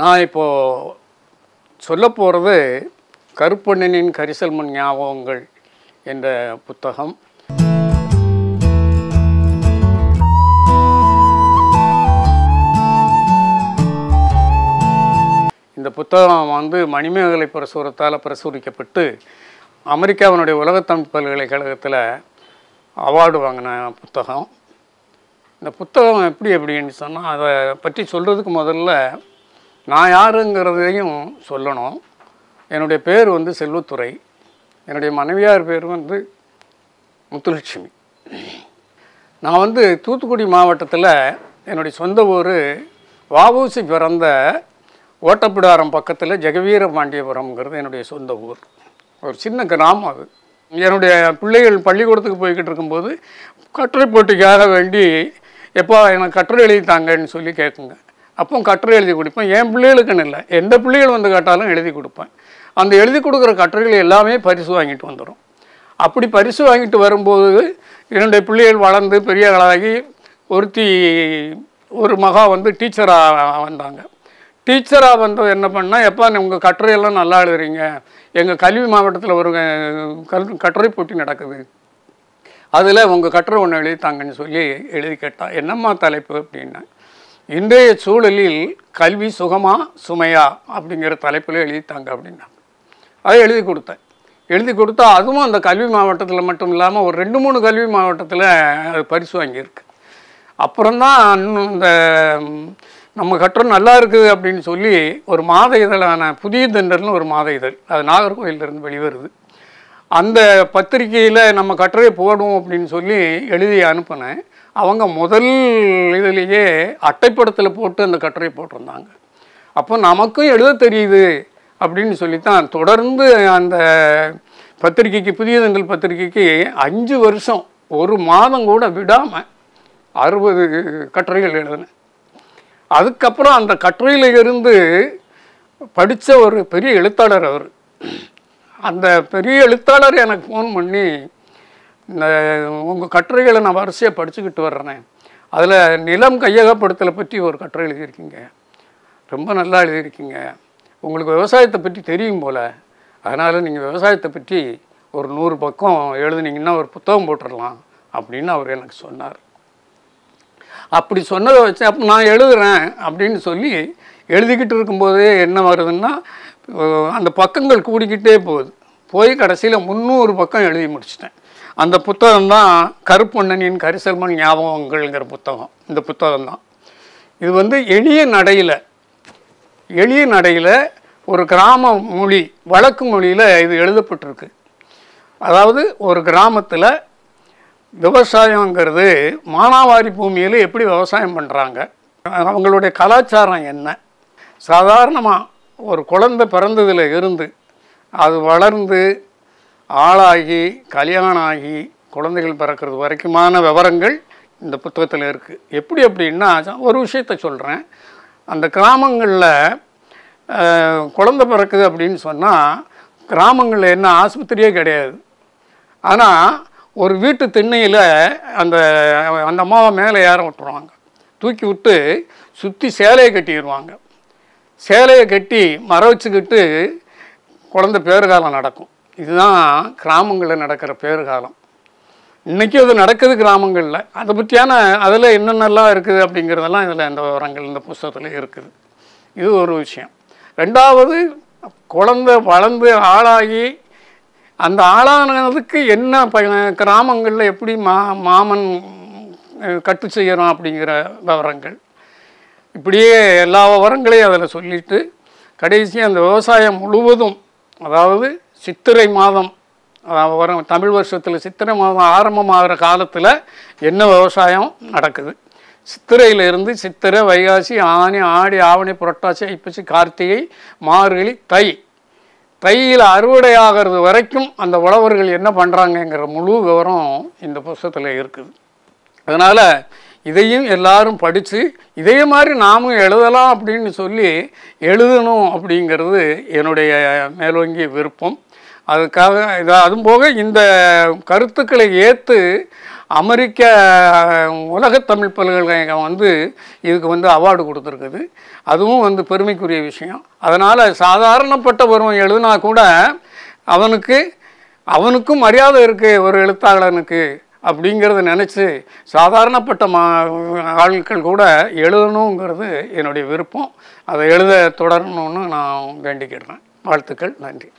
நான் இப்போது சொல்ல போகிறது கருப்பண்ணனின் கரிசல் மண் ஞாபகங்கள் என்ற புத்தகம் இந்த புத்தகம் வந்து மணிமேகலை பிரசுரத்தால் பிரசுரிக்கப்பட்டு அமெரிக்காவினுடைய உலகத்தமிழ் பல்கலைக்கழகத்தில் அவார்டு வாங்கின புத்தகம் இந்த புத்தகம் எப்படி அப்படின்னு சொன்னால் அதை பற்றி சொல்கிறதுக்கு முதல்ல நான் யாருங்கிறதையும் சொல்லணும் என்னுடைய பேர் வந்து செல்வத்துறை என்னுடைய மனைவியார் பேர் வந்து முத்துலட்சுமி நான் வந்து தூத்துக்குடி மாவட்டத்தில் என்னுடைய சொந்த ஊர் வாவூசி பிறந்த ஓட்டப்பிடாரம் பக்கத்தில் ஜெகவீர பாண்டியபுரம்ங்கிறது என்னுடைய சொந்த ஊர் ஒரு சின்ன கிராமம் அது என்னுடைய பிள்ளைகள் பள்ளிக்கூடத்துக்கு போய்கிட்டு இருக்கும்போது கட்டுரை போட்டிக்காக வேண்டி எப்போ எனக்கு கட்டுரை எழுதி தாங்கன்னு சொல்லி கேட்குங்க அப்போ கட்டுரை எழுதி கொடுப்பேன் என் பிள்ளைகளுக்குன்னு இல்லை எந்த பிள்ளைகள் வந்து கேட்டாலும் எழுதி கொடுப்பேன் அந்த எழுதி கொடுக்குற கட்டுரைகள் எல்லாமே பரிசு வாங்கிட்டு வந்துடும் அப்படி பரிசு வாங்கிட்டு வரும்போது என்னுடைய பிள்ளைகள் வளர்ந்து ஆளாகி ஒருத்தி ஒரு மகா வந்து டீச்சராக வந்தாங்க டீச்சராக வந்தது என்ன பண்ணால் எப்போ உங்கள் கட்டுரையெல்லாம் நல்லா எழுதுறீங்க எங்கள் கல்வி மாவட்டத்தில் ஒரு கல் கட்டுரை போட்டி நடக்குது அதில் உங்கள் கட்டுரை ஒன்று எழுதி தாங்கன்னு சொல்லி எழுதி கேட்டால் என்னம்மா தலைப்பு அப்படின்னா இன்றைய சூழலில் கல்வி சுகமா சுமையா அப்படிங்கிற தலைப்பில் எழுதித்தாங்க அப்படின்னா அதை எழுதி கொடுத்தேன் எழுதி கொடுத்தா அதுவும் அந்த கல்வி மாவட்டத்தில் மட்டும் இல்லாமல் ஒரு ரெண்டு மூணு கல்வி மாவட்டத்தில் அது பரிசு வாங்கியிருக்கு அப்புறம்தான் இந்த நம்ம கட்டுரை நல்லா இருக்குது அப்படின்னு சொல்லி ஒரு மாத இதழான புதிய தண்டர்னு ஒரு மாத இதழ் அது நாகர்கோவிலிருந்து வெளிவருது அந்த பத்திரிகையில் நம்ம கட்டுரை போடும் அப்படின்னு சொல்லி எழுதி அனுப்பினேன் அவங்க முதல் இதுலேயே அட்டைப்படத்தில் போட்டு அந்த கட்டுரை போட்டிருந்தாங்க அப்போ நமக்கும் எழுத தெரியுது அப்படின்னு சொல்லித்தான் தொடர்ந்து அந்த பத்திரிகைக்கு புதிய தங்கள் பத்திரிகைக்கு அஞ்சு வருஷம் ஒரு மாதம் கூட விடாமல் அறுபது கட்டுரைகள் எழுதினேன் அதுக்கப்புறம் அந்த கட்டுரையில் இருந்து படித்த ஒரு பெரிய எழுத்தாளர் அவர் அந்த பெரிய எழுத்தாளர் எனக்கு ஃபோன் பண்ணி இந்த உங்கள் கட்டுரைகளை நான் வரிசையாக படிச்சுக்கிட்டு வர்றேன் அதில் நிலம் கையகப்படுத்தலை பற்றி ஒரு கட்டுரை எழுதியிருக்கீங்க ரொம்ப நல்லா எழுதியிருக்கீங்க உங்களுக்கு விவசாயத்தை பற்றி தெரியும் போல் அதனால் நீங்கள் விவசாயத்தை பற்றி ஒரு நூறு பக்கம் எழுதுனீங்கன்னா ஒரு புத்தகம் போட்டுடலாம் அப்படின்னு அவர் எனக்கு சொன்னார் அப்படி சொன்னதை வச்சு அப்போ நான் எழுதுகிறேன் அப்படின்னு சொல்லி எழுதிக்கிட்டு இருக்கும்போதே என்ன வருதுன்னா அந்த பக்கங்கள் கூடிக்கிட்டே போகுது போய் கடைசியில் முந்நூறு பக்கம் எழுதி முடிச்சிட்டேன் அந்த புத்தகம் தான் கருப்பொன்னனின் கரிசல்மன் ஞாபகங்கள்ங்கிற புத்தகம் இந்த புத்தகம் தான் இது வந்து எளிய நடையில் எளிய நடையில் ஒரு கிராம மொழி வழக்கு மொழியில் இது எழுதப்பட்டிருக்கு அதாவது ஒரு கிராமத்தில் விவசாயங்கிறது மானாவாரி பூமியில் எப்படி விவசாயம் பண்ணுறாங்க அவங்களுடைய கலாச்சாரம் என்ன சாதாரணமாக ஒரு குழந்தை பிறந்ததில் இருந்து அது வளர்ந்து ஆளாகி கல்யாணம் ஆகி குழந்தைகள் பிறக்கிறது வரைக்குமான விவரங்கள் இந்த புத்தகத்தில் இருக்குது எப்படி அப்படின்னா ஒரு விஷயத்த சொல்கிறேன் அந்த கிராமங்களில் குழந்த பிறக்குது அப்படின்னு சொன்னால் கிராமங்களில் என்ன ஆஸ்பத்திரியே கிடையாது ஆனால் ஒரு வீட்டு திண்ணையில் அந்த அந்த அம்மாவை மேலே ஏற விட்டுருவாங்க தூக்கி விட்டு சுற்றி சேலையை கட்டிடுவாங்க சேலையை கட்டி மர வச்சுக்கிட்டு குழந்த பேறுகாலம் நடக்கும் இதுதான் கிராமங்களில் நடக்கிற பேறுகாலம் இன்றைக்கும் அது நடக்குது கிராமங்களில் அதை பற்றியான அதில் என்னென்னலாம் இருக்குது அப்படிங்கிறதெல்லாம் இதில் இந்த விவரங்கள் இந்த புஸ்தகத்தில் இருக்குது இது ஒரு விஷயம் ரெண்டாவது குழந்த வளர்ந்து ஆளாகி அந்த ஆளானதுக்கு என்ன ப கிராமங்களில் எப்படி மா மாமன் கட்டு செய்கிறோம் அப்படிங்கிற விவரங்கள் இப்படியே எல்லா விவரங்களையும் அதில் சொல்லிவிட்டு கடைசி அந்த விவசாயம் முழுவதும் அதாவது சித்திரை மாதம் அதாவது தமிழ் வருஷத்தில் சித்திரை மாதம் ஆரம்பமாகிற காலத்தில் என்ன விவசாயம் நடக்குது சித்திரையிலிருந்து சித்திரை வைகாசி ஆனி ஆடி ஆவணி புரட்டாசி ஐப்பசி கார்த்திகை மார்கழி தை தையில் அறுவடை ஆகிறது வரைக்கும் அந்த உழவர்கள் என்ன பண்ணுறாங்கங்கிற முழு விவரம் இந்த புஸ்தத்தில் இருக்குது அதனால் இதையும் எல்லாரும் படித்து இதே மாதிரி நாமும் எழுதலாம் அப்படின்னு சொல்லி எழுதணும் அப்படிங்கிறது என்னுடைய மேலோங்கிய விருப்பம் அதுக்காக இதாக அதுவும் போக இந்த கருத்துக்களை ஏற்று அமெரிக்க உலகத்தமிழ் பல்கலைக்கழகம் வந்து இதுக்கு வந்து அவார்டு கொடுத்துருக்குது அதுவும் வந்து பெருமைக்குரிய விஷயம் அதனால் சாதாரணப்பட்ட ஒருவன் எழுதினா கூட அவனுக்கு அவனுக்கும் மரியாதை இருக்குது ஒரு எழுத்தாளனுக்கு அப்படிங்கிறத நினச்சி சாதாரணப்பட்ட மா ஆட்கள் கூட எழுதணுங்கிறது என்னுடைய விருப்பம் அதை எழுத தொடரணும்னு நான் வேண்டிக்கிடுறேன் வாழ்த்துக்கள் நன்றி